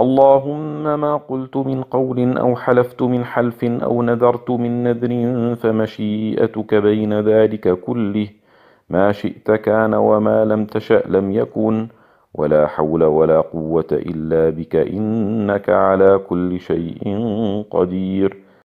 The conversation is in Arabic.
اللهم ما قلت من قول أو حلفت من حلف أو نذرت من نذر فمشيئتك بين ذلك كله ما شئت كان وما لم تشأ لم يكن ولا حول ولا قوة إلا بك إنك على كل شيء قدير